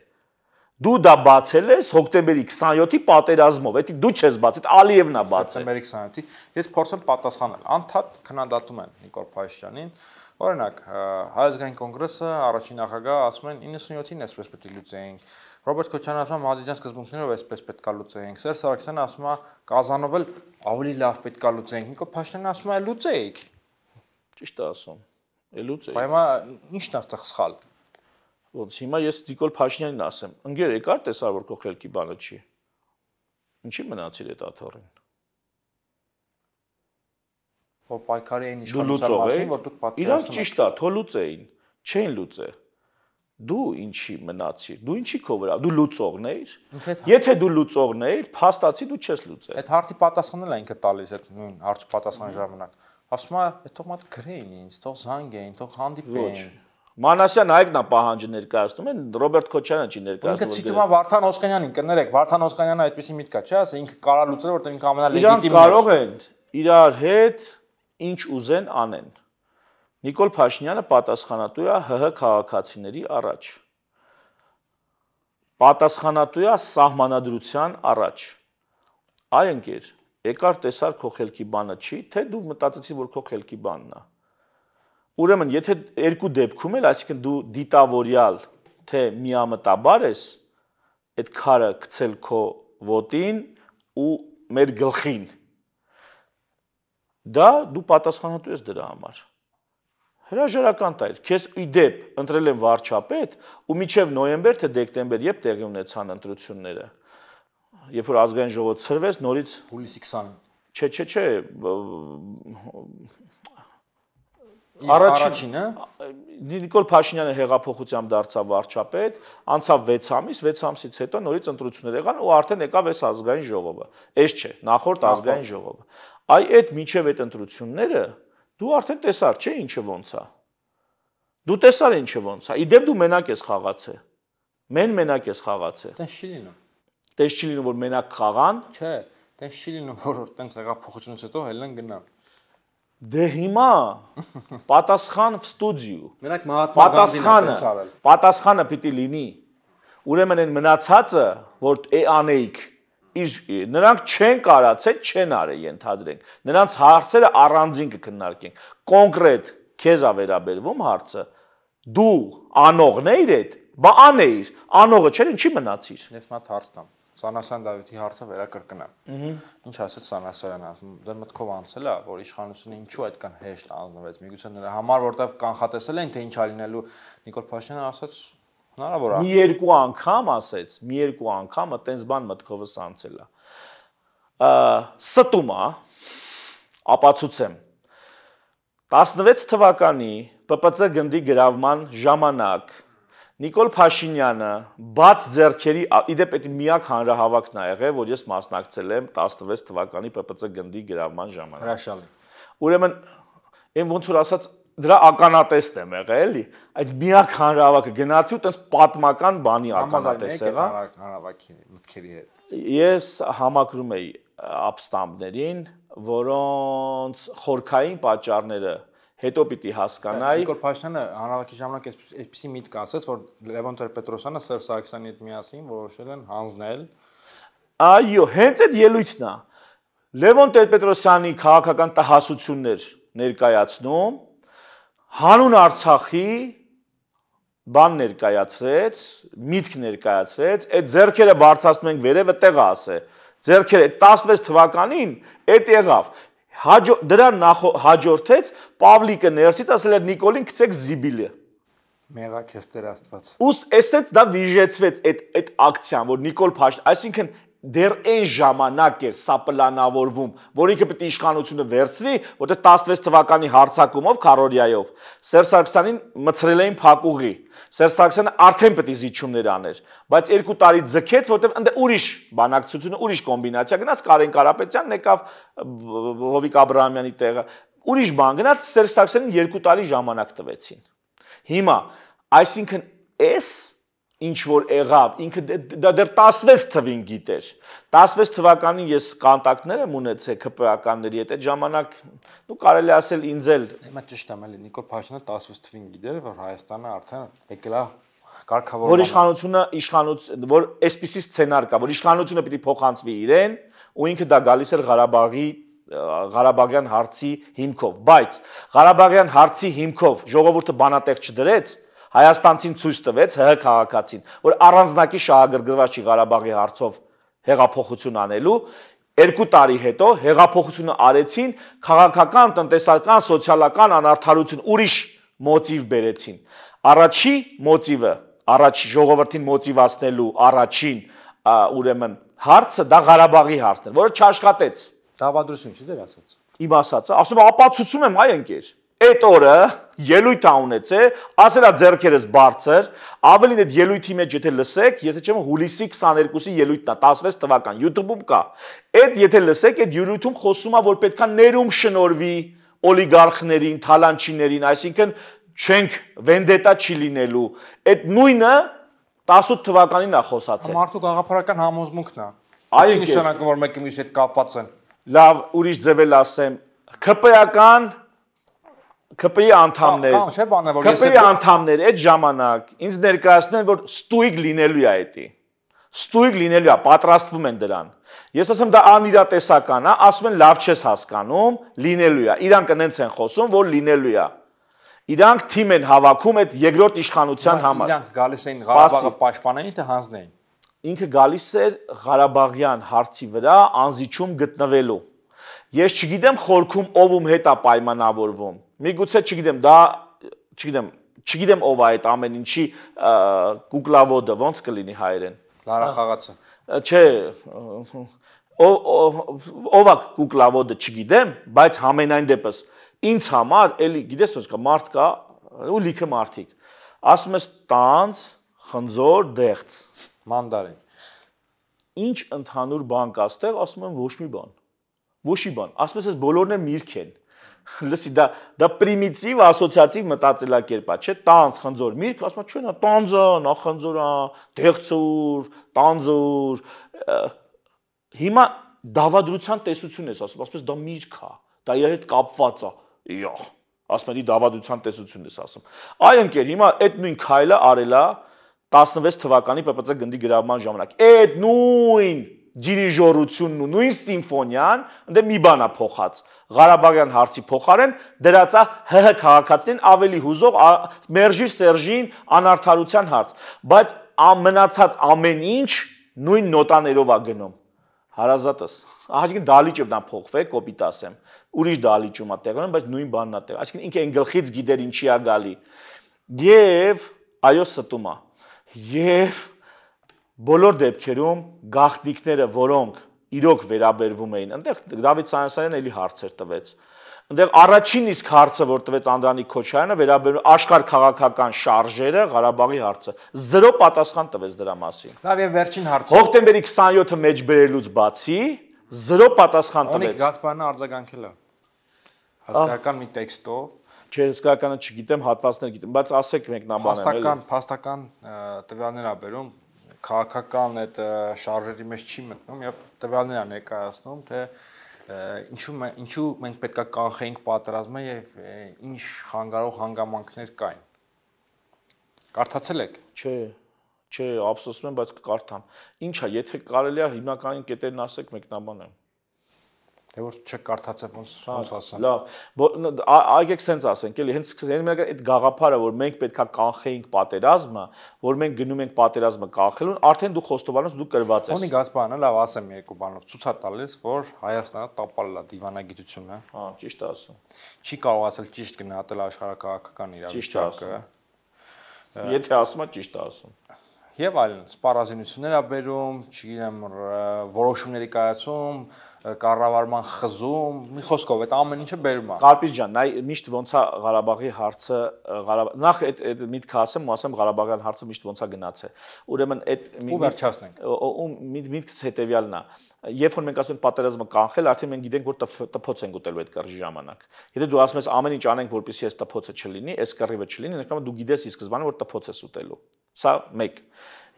դու դա բացել ես հոկտեմբերի 27-ի պատերազմով։ Էդի դու չես բացել, Ալիևն է բացել։ Հոկտեմբերի 27-ի ես փորձեմ պատասխանել։ Անթատ քննադատում են Նիկոլ Փաշինյանին։ Օրինակ, Հայազգային կոնգրեսը առաջին նախագահ ասում են 97-ին էսպես պետք է լուծեինք։ Ռոբերտ Քոչարյանը ասում է Մադրիդյան սկզբունքներով էսպես պետք է լուծեինք։ Սերժ Սարգսյանը ասում է Կազանովել ավելի լավ պետք է լուծեինք։ Նիկոլ Փաշինյանը ասում է լուծեինք։ Ճիշտ է ասում։ Է լուծեինք։ Բայց հիմա ի՞նչն է այդտեղ սխալ ոնց հիմա ես Նիկոլ Փաշինյանին ասեմ, ընկեր եկար տեսար որ քո խելքի բանը չի։ Ինչի մնացիր այդ աթոռին։ Որ պայքարի այն իշխանության մասին, որ դուք պատկերացնում եք։ Իրանք ճիշտ է, թոլուց էին, չեն լուծե։ Դու ինչի մնացիր։ Դու ինչի քո վրա։ Դու լուծողն էիր։ Եթե դու լուծողն էիր, փաստացի դու չես լուծել։ Այդ հարցի պատասխանը լա ինքը տալիս այդ նույն հարցի պատասխանի ժամանակ։ Ասում է, թող մատ գրեին ինձ, թող զանգեին, թող հանդիպեին։ Ոչ Մանասյան Հայկն է պահանջը ներկայացնում են, Ռոբերտ Քոչյանը չի ներկայացնում։ Ինքը ցիտում է Վարդան Օսկանյանին, կներեք, Վարդան Օսկանյանը այդպեսի միտք կա, չէ՞, ասա ինքը կարա լուծել, որտեղ ինքը ամենալեգիտիմն է։ Իրանք կարող են իրար հետ ինչ ուզեն անեն։ Նիկոլ Փաշինյանը պատասխանատու է ՀՀ քաղաքացիների առաջ։ Պատասխանատու է սահմանադրության առաջ։ Այ ընկեր, եկար տեսար քո խելքի բանը չի, թե դու մտածեցի որ քո խելքի բանն է։ բան Ուրեմն, եթե երկու դեպքում էլ, այսինքն դու դիտավորյալ թե միամտաբար ես, այդ քարը գցել քո ոտին ու մեր գլխին։ Դա դու պատասխանատու ես դրա համար։ Հրաժարական տայր, քեզ ի դեպ ընտրել են վարչապետ ու միջև նոյեմբեր թե դեկտեմբեր երբ տեղի ունեցան ընտրությունները։ Երբ որ ազգային ժողովը ծրվեց, նորից հուլիսի 20-ին։ Չէ, չէ, չէ, Առաջին, հա։ Նիկոլ Փաշինյանը հեղափոխությամբ դարձավ վարչապետ, անցավ 6 ամիս, 6 ամսից հետո նորից ընտրություններ եղան ու արդեն եկավ այս ազգային ժողովը։ Էս չէ, նախորդ ազգային ժողովը։ Այ այդ միջև այդ ընտրությունները դու արդեն տեսար, չէ՞ ինչը ոնց է։ Դու տեսար ինչը ոնց է։ Իդեպ դու մենակ ես խաղացել։ Մեն մենակ ես խաղացել։ Տես չի լինում։ Տես չի լինում որ մենակ խաղան։ Չէ, տես չի լինում որ տենց հեղափոխությունից հետո հելնեն գնան։ Դե հիմա պատասխան ստուդիո։ Նրանք Մահատմա Գանդին են ցարել։ Պատասխանը պիտի լինի։ Ուրեմն այն մնացածը, որ անեիք, իսկ նրանք չեն կարացել, չեն արել ենթադրենք։ Նրանց հարցերը առանձին կքննարկենք։ Կոնկրետ քեզ ա վերաբերվում հարցը։ Դու անողն էիր այդ, բա անեիր, անողը չէր, ինչի մնացիր։ Ես մա հարց տամ։ Սանասյան Դավիթի հարցը վերակրկնեմ։ Ահա։ Ինչ ասաց Սանասյանը, դա «Դե մտքով անցել է, որ իշխանությունը ինչու այդքան հեշտ անձնվեց։ Միգուցե նրա համար, որտեվ կանխատեսել են թե ինչ ալինելու Նիկոլ Փաշինյանը ասաց հնարավոր է։ Մի երկու անգամ ասաց, մի երկու անգամ այտենց բան մտքովս անցել է։ Ա ստում է ապացուցեմ 16 թվականի ՊՊՑ գնդի գրավման ժամանակ Նիկոլ Փաշինյանը բաց ձեռքերի իդեպ այդ միակ հանրահավաքն ա եղել, որ ես մասնակցել եմ 16 թվականի ՊՊՑ գնդի գրավման ժամանակ։ Հրաշալի։ Ուրեմն այն ոնց որ ասած դրա ականատեստ եմ եղել, էլի։ Այդ միակ հանրահավաքը գնացի ու տես պատմական բանի ականատես եղա։ Հանրահավաքի մտքերի հետ։ Ես համակրում էի ապստամբներին, որոնց խորքային պատճառները հետո պիտի հասկանայի Նիկոլ Փաշյանը հանրավակի ժամանակ էսպիսի միտք ասաց, որ Լևոն Տեր-Պետրոսյանը Սերժ Սարգսյանի հետ միասին որոշել են հանձնել Այո, հենց այդ ելույթն է։ Լևոն Տեր-Պետրոսյանի քաղաքական տհասություններ ներկայացնում հանուն Արցախի բան ներկայացրեց, միտք ներկայացրեց, այդ зерքերը բարձրացնում ենք վերևը տեղ ասե։ Ձերքերը 16 թվականին այդ եղավ։ Հաջո դրան հաջորդեց Պավլիկը ներսից ասել էր Նիկոլին գցեք զիբիլը։ Մեղա քեզ Տեր Աստված։ Ուս էսեց դա վիժեցվեց այդ այդ ակցիան, որ Նիկոլ Փաշտ, այսինքն դեռ այն ժամանակ էր սա պլանավորվում, որ ինքը պետք է իշխանությունը վերցնի, որտեղ 16 թվականի հարցակումով Քարորիայով Սերժ Սարգսյանին մցրել էին փակուղի։ Սերժ Սարգսյանը արդեն պետք է զիջումներ աներ, բայց երկու տարի ձգեց, որտեղ ընդ ուրիշ բանակցությունը, ուրիշ կոմբինացիա գնաց Կարեն Կարապետյանն եկավ Հովիկ Աբրահամյանի տեղը։ Ուրիշ բան գնաց Սերժ Սարգսյանին երկու տարի ժամանակ տվեցին։ Հիմա, այսինքն էս ինչ որ եղավ, ինքը դե- դե- դա դեռ 16 թվին գիտեր։ 16 թվականին ես կոնտակտներ եմ ունեցել ԿՊԱ-ականների հետ, այդ ժամանակ նու կարելի ասել ինձ էլ։ Հիմա ճիշտ եմ էլի, Նիկոլ Փաշինյանը 16 թվին գիտեր, որ Հայաստանը արդեն եկել է կարգավորման։ Որ իշխանությունը իշխանություն որ այսպիսի սցենար կա, որ իշխանությունը պիտի փոխանցվի իրեն ու ինքը դա գալիս էր Ղարաբաղի Ղարաբաղյան հարցի հիմքով, բայց Ղարաբաղյան հարցի հիմքով ժողովուրդը բանատեղ չդրեց, Հայաստանցին ցույց տվեց ՀՀ քաղաքացին, որ առանձնակի շահագրգռված չի Ղարաբաղի հարցով հեղափոխություն անելու, Երկու տարի հետո հեղափոխությունը արեցին քաղաքական, տնտեսական, սոցիալական անարդարություն ուրիշ մոտիվ բերեցին։ Առաջի մոտիվը, առաջի ժողովրդին մոտիվացնելու առաջին ուրեմն հարցը դա Ղարաբաղի հարցն էր, որը չաշխատեց։ Դավադրություն չի դեր ասած։ Իմ ասածը, ասում եմ ապացուցում եմ, այ ընկեր այդ օրը ելույթ ունեցե, ասելա ձերքերս բարձր, ավելին այդ ելույթի մեջ եթե լսեք, եթե չեմ հուլիսի 22-ի ելույթն է 16 թվական YouTube-ում կա։ Այդ եթե լսեք, այդ ելույթում խոսում է որ պետքա ներում շնորվի օլիգարխներին, թալանչիներին, այսինքն չենք վենդետա չի լինելու։ Այդ նույնը 18 թվականին է խոսացել։ Մարդու գաղափարական համոզմունքն է։ Այո, նշանակում որ մեկը մյուս հետ կապված են։ Լավ, ուրիշ ձևել ասեմ, ԿՊ-ական ԿՊ-ի անդամներ, կան չէ բանը որ ԿՊ-ի անդամներ այդ ժամանակ ինձ ներկայացնեն որ ստույգ լինելու է այդի։ Ստույգ լինելու է, պատրաստվում են դրան։ Ես ասեմ դա անիրատեսական է, ասում են լավ չես հասկանում, լինելու է։ Իրանք նենց են խոսում, որ լինելու է։ Իրանք թիմ են հավաքում այդ երկրորդ իշխանության համար։ Իրանք գալիս էին Ղարաբաղը պաշտպանային թե հանձնեին։ Ինքը գալիս էր Ղարաբաղյան հարցի վրա անզիջում գտնվելու։ Ես չգիտեմ խորքում ով ում հետ է պայմանավորվում Միգուցե չգիտեմ, դա չգիտեմ, չգիտեմ ով է այդ ամեն ինչի Google-ը ոնց կլինի հայերեն։ Լարախաղացը։ Չէ, ով է Google-ը չգիտեմ, բայց համենայն դեպս ինձ համար էլի գիտես ոնց կա մարդ կա ու լիքը մարդիկ։ Ասում ես տանց, խնձոր, դեղց, մանդարին։ Ինչ ընդհանուր բան կա ստեղ, ասում են ոչ մի բան։ Ոչի բան։ Ասում ես, այս բոլորն է միրգ են լսի դա դա պրիմիտիվ ասոցիատիվ մտածելակերպ է, չէ՞, տանց, խնձոր, միրգ, ասում չեն, տանձա, նախնձորա, դեղցուր, տանձուր։ Հիմա դավադրության տեսություն ես ասում, ասես դա միրգ է, դա իր հետ կապված է։ Իյոխ, ասում եմ, դավադրության տեսություն ես ասում։ Այ ընկեր, հիմա այդ նույն քայլը արելա 16 թվականի ՊՊՑ գնդի գրավման ժամանակ։ Այդ նույն դիրիժորությունն ու նույն սիմֆոնիան, ընդ մի բան է փոխած։ Ղարաբաղյան հարցի փոխարեն դրածա ՀՀ քաղաքացին ավելի հուզող մերժի Սերժին անարթարության հարց, բայց ամնացած ամեն ինչ նույն նոտաներով է գնում։ Հարազատս, ահա դալիճը դա փոխվե, կոպիտ ասեմ։ Ուրիշ դալիճում է տեղանում, բայց նույն բանն է տեղ։ Այսինքն ինքը այն գլխից գիտեր ինչի է գալի։ Եվ այո ստումա։ Եվ բոլոր դեպքերում գախտիկները, որոնք իրոք վերաբերվում էին, այնտեղ Դավիթ Սանասարյանը էլի հարցեր տվեց։ Այնտեղ առաջին իսկ հարցը, որ տվեց Անդրանիկ Քոչարյանը, վերաբերում աշխարհ քաղաքական շարժերը, Ղարաբաղի հարցը, զրո պատասխան տվեց դրա մասին։ Լավ, եւ վերջին հարցը։ Հոկտեմբերի 27-ը մեջ բերելուց բացի զրո պատասխան տվեց։ Օնիկ Գասպարյանը արձագանքել է հսկայական մի տեքստով չէ հսկայականը չգիտեմ, հատվածներ գիտեմ, բայց ասեք մեկնաբանել։ Փաստական, փաստական տվյալներ ա բերում քաղաքական այդ շարժերի մեջ չի մտնում եւ տվյալներ է ներկայացնում, թե ինչու ինչու մենք պետքա կանխենք պատերազմը եւ ինչ խանգարող հանգամանքներ կային։ Կարդացել եք։ Չէ, չէ, ափսոսում եմ, բայց կկարդամ։ Ինչ է, եթե կարելի է հիմնական կետերն ասեք մեկնաբանեմ։ Թե որ չկարդացեմ ոնց ոնց ասեմ։ Լավ, այգեք sense ասենք, էլի հենց հենց այդ գաղափարը, որ մենք պետքա կանխեինք պատերազմը, որ մենք գնում ենք պատերազմը կանխելուն, արդեն դու խոստովանես դու կրված ես։ Ոնի Գասպարյանը, լավ, ասեմ երկու բանով, ցույց է տալիս, որ Հայաստանը տապալել է դիվանագիտությունը։ Հա, ճիշտ ասում։ Չի կարող ասել ճիշտ գնահատել աշխարհակահաղական իրավիճակը։ Եթե ասում է ճիշտ ասում եւ այլն, սպառազինություններ ա բերում, չգիտեմ, որոշումների կայացում, կառավարման խզում, մի խոսքով այդ ամեն ինչը բերում է։ Կարպիչ ջան, նայ միշտ ոնց է Ղարաբաղի հարցը Ղարաբաղ նախ այդ այդ միտքը ասեմ, ու ասեմ Ղարաբաղյան հարցը միշտ ոնց է գնացել։ Ուրեմն այդ ու վերջացնենք։ Ու միտքս հետեւյալն է երբ որ մենք ասում ենք պատերազմը կանխել, արդեն մենք գիտենք որ տփոց ենք ուտելու այդ կրժի ժամանակ։ Եթե դու ասում ես ամեն ինչ անենք որպեսզի այս տփոցը չլինի, այս կռիվը չլինի, նկարը դու գիտես ի սկզբանե որ տփոց ես ուտելու։ Սա 1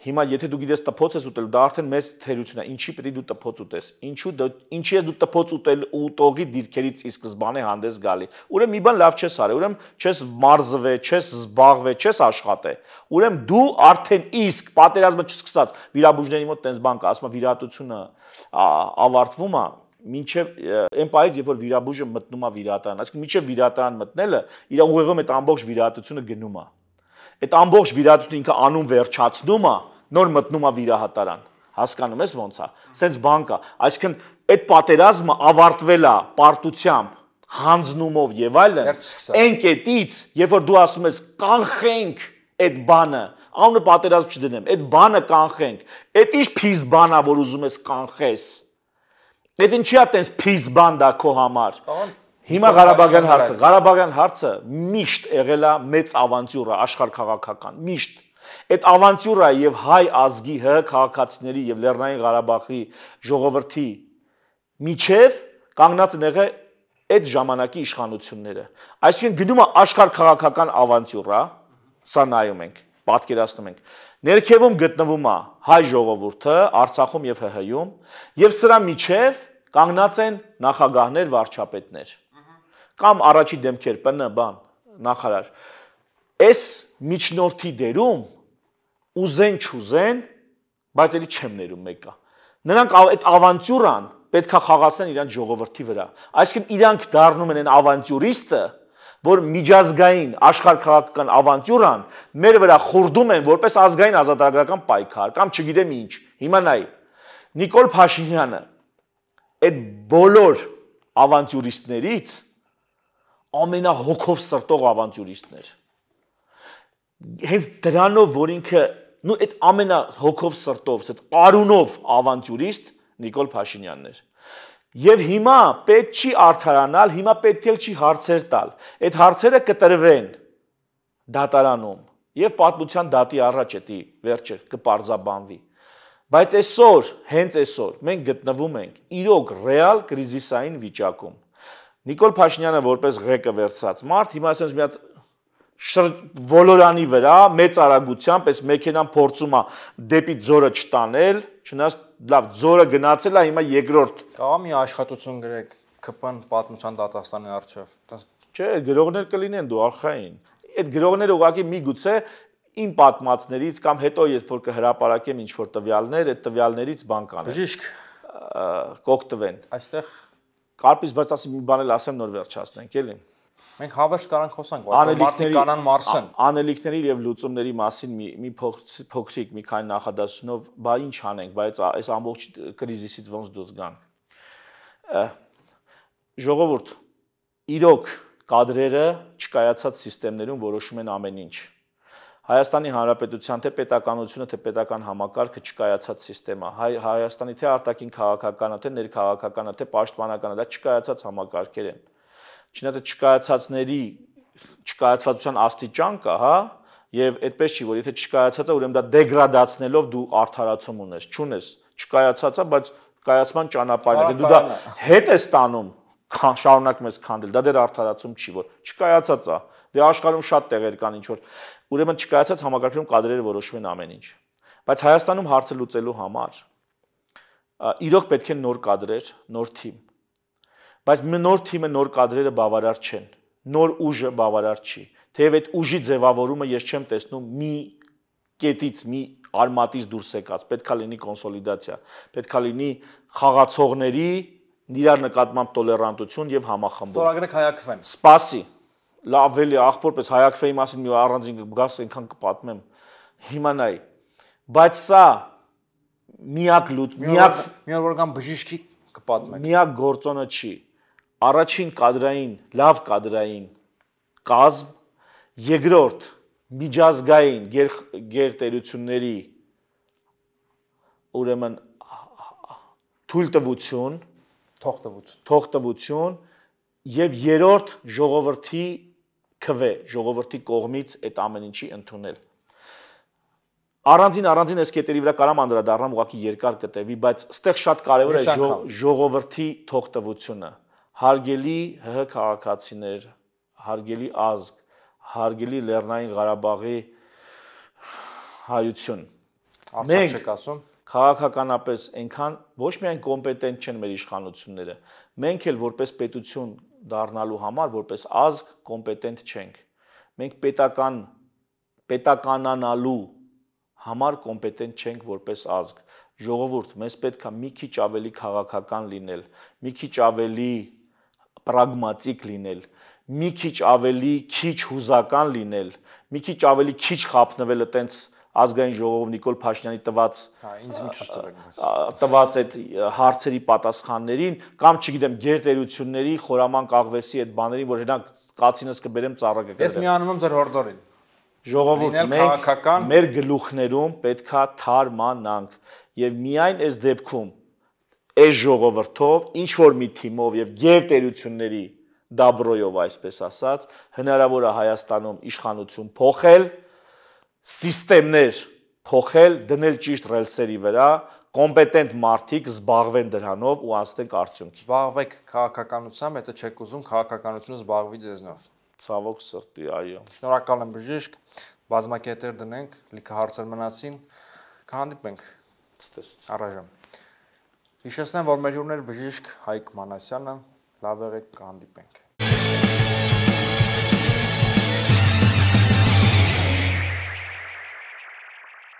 Հիմա եթե դու գիտես տփոց ես ուտել, դա արդեն մեծ թերություն է։ Ինչի պետք է դու տփոց ուտես։ Ինչու դա ինչի ես դու տփոց ուտել ու տողի դիրքերից ի սկզբանե հանդես գալի։ Ուրեմն մի բան լավ չես արել, ուրեմն չես մարզվե, չես զբաղվե, չես աշխատե։ Ուրեմն դու արդեն իսկ պատերազմը չսկսած վիրաբույժների մոտ տենց բան կա, ասում է վիրատությունը ավարտվում է, մինչև այն պահից, երբ որ վիրաբույժը մտնում է վիրատան, այսինքն մինչև վիրատան մտնելը իր ուղեղում այդ ամբողջ վիրատությունը գնում է։ վիրատան, այդ ամբողջ վիրատուտը ինքը անում վերջացնում է, նոր մտնում է վիրահատարան։ Հասկանում ես ո՞նց է։ Սենց բան կա, այսինքն այդ պատերազմը ավարտվել է պարտությամբ, հանձնումով եւ այլն։ Այն կետից, երբ որ դու ասում ես կանխենք այդ բանը, անունը պատերազմ չդնեմ, այդ բանը կանխենք։ Այդ ի՞նչ փիզ բանա, որ ուզում ես կանխես։ Այդ ինչի՞ է տենց փիզ բան դա քո համար։ Հիմա Ղարաբաղյան հարցը, Ղարաբաղյան հարցը միշտ եղել է մեծ ավանտյուրը աշխարհքաղաքական, միշտ։ Այդ ավանտյուրը եւ հայ ազգի հ քաղաքացիների եւ Լեռնային Ղարաբաղի ժողովրդի միջև կանգնած են եղել այդ ժամանակի իշխանությունները։ Այսինքն գնում է աշխարհքաղաքական ավանտյուրա, սա նայում ենք, պատկերացնում ենք։ Ներքևում գտնվում է հայ ժողովուրդը Արցախում եւ ՀՀ-ում, եւ սրա միջև կանգնած են նախագահներ, վարչապետներ կամ առաջի դեմքեր ՊՆ բան նախարար այս միջնորդի դերում ուզեն չուզեն բայց էլի չեմ ներում մեկը նրանք այդ ավանտյուրան պետքա խաղացնեն իրանք ժողովրդի վրա այսինքն իրանք դառնում են այն ավանտյուրիստը որ միջազգային աշխարհքաղաքական ավանտյուրան մեր վրա խորդում են որպես ազգային ազատագրական պայքար կամ չգիտեմ ինչ։ Հիմա նայ Նիկոլ Փաշինյանը այդ բոլոր ավանտյուրիստներից ամենահոգով սրտող ավանտյուրիստներ։ Հենց դրանով, որ ինքը, նու այդ ամենահոգով սրտով, այդ արունով ավանտյուրիստ Նիկոլ Փաշինյանն էր։ Եվ հիմա պետք չի արթարանալ, հիմա պետք էլ չի հարցեր տալ։ Այդ հարցերը կտրվեն դատարանում եւ պատմության դատի առաջ էտի վերջը կպարզաբանվի։ Բայց այսօր, հենց այսօր մենք գտնվում ենք իրոք ռեալ կրիզիսային վիճակում Նիկոլ Փաշինյանը որպես ղեկը վերցած մարդ հիմա ասես մի հատ ոլորանի վրա մեծ արագությամբ այս մեքենան փորձում է դեպի ձորը չտանել, չնայած լավ ձորը գնացել է հիմա երկրորդ։ Կարա մի աշխատություն գրեք ԿՊ-ն պատմության դատաստանի արչիվ։ Չէ, գրողներ կլինեն դու արխային։ Այդ գրողները ուղղակի մի գուցե իմ պատմածներից կամ հետո երբ որ կհրապարակեմ ինչ որ տվյալներ, այդ տվյալներից բան կանեմ։ Բժիշկ կօգտվեն։ Այստեղ Կարպից բայց ասի մի բան էլ ասեմ նոր վերջացնենք, էլի։ Մենք հավերժ կարանք խոսանք, որ մարդիկ կանան Մարսեն։ Անելիքների եւ լուծումների մասին մի մի փոքրիկ մի քանի նախադասությունով, բա ինչ անենք, բայց այս ամբողջ կրիզիսից ոնց դուրս գանք։ Ժողովուրդ, իրոք կադրերը չկայացած համակարգերում որոշում են ամեն ինչ։ Հայաստանի Հանրապետության թե պետականությունը թե պետական համակարգը չկայացած համակարգը, հայ, Հայաստանի թե արտաքին քաղաքականը թե ներքաղաքականը թե պաշտպանականը դա չկայացած համակարգեր են։ Չնայած չկայացածների չկայացվածության աստիճան կա, հա, եւ այդպես չի, որ եթե չկայացածը ուրեմն դա դեգրադացնելով դու արդարացում ունես, չունես, չկայացածա, բայց կայացման ճանապարհն է։ Դու դա հետ է ստանում, շարունակ մեզ քանդել։ Դա դեր արդարացում չի, որ չկայացածա։ Դե աշխարհում շատ տեղեր կան ինչ որ Ուրեմն չկայացած համակարգերում կադրերը որոշում են ամեն ինչ։ Բայց Հայաստանում հարցը լուծելու համար իրոք պետք են նոր կադրեր, նոր թիմ։ Բայց նոր թիմը, նոր կադրերը բավարար չեն։ Նոր ուժը բավարար չի։ Թեև այդ ուժի ձևավորումը ես չեմ տեսնում մի կետից, մի արմատից դուրս եկած։ Պետքա լինի կոնսոլիդացիա, պետքա լինի խաղացողների իրար նկատմամբ տոլերանտություն եւ համախմբում։ Ստորագրեք հայակվեն։ Սպասի լավելի աղբորպես հայակվեի մասին մի առանձին գաս այնքան կպատմեմ հիմանայի բայց սա միակ լուտ միակ միակ որ կամ բժիշկի կպատմեմ միակ գործոնը չի առաջին կադրային լավ կադրային կազմ երկրորդ միջազգային գերտերությունների ուրեմն թույլտվություն թողտվություն թողտվություն եւ երրորդ ժողովրդի քվե ժողովրդի կողմից այդ ամեն ինչի ընդունել։ Առանձին առանձին այս կետերի վրա կարամ անդրադառնամ ուղղակի երկար կտեվի, բայց ստեղ շատ կարևոր է ժողովրդի թողտվությունը։ Հարգելի ՀՀ քաղաքացիներ, հարգելի ազգ, հարգելի Լեռնային Ղարաբաղի հայություն։ Մենք չեք ասում քաղաքականապես այնքան ոչ միայն կոմպետենտ չեն մեր իշխանությունները, մենք էլ որպես պետություն դառնալու համար որպես ազգ կոմպետենտ չենք։ Մենք պետական պետականանալու համար կոմպետենտ չենք որպես ազգ։ Ժողովուրդ, մեզ պետք է մի քիչ ավելի քաղաքական լինել, մի քիչ ավելի պրագմատիկ լինել, մի քիչ ավելի քիչ հուզական լինել, մի քիչ ավելի քիչ խափնվել այտենց ազգային ժողով Նիկոլ Փաշինյանի տված հա ինձ մի ցույց տվեք տված այդ հարցերի պատասխաններին կամ չգիտեմ գերտերությունների խորաման կաղվեսի այդ բաներին որ հենա կացինս կբերեմ ծառակը կդեմ Ես միանում եմ ձեր հորդորին ժողովուրդ մենք մեր գլուխներում պետքա թարմանանք եւ միայն այս դեպքում այս ժողովրդով ինչ որ մի թիմով եւ գերտերությունների դաբրոյով այսպես ասած հնարավոր է Հայաստանում իշխանություն փոխել սիստեմներ փոխել, դնել ճիշտ ռելսերի վրա, կոմպետենտ մարդիկ զբաղվեն դրանով ու անցնենք արդյունքի։ Զբաղվեք քաղաքականությամբ, եթե չեք ուզում քաղաքականությունը զբաղվի ձեզնով։ Ցավոք սրտի, այո։ Շնորհակալ եմ բժիշկ, բազմակետեր դնենք, լիքը հարցեր մնացին։ Կհանդիպենք։ Առաջում։ Հիշեցնեմ, որ մեր հյուրն էր բժիշկ Հայկ Մանասյանը, լավ եղեք, կհանդիպենք։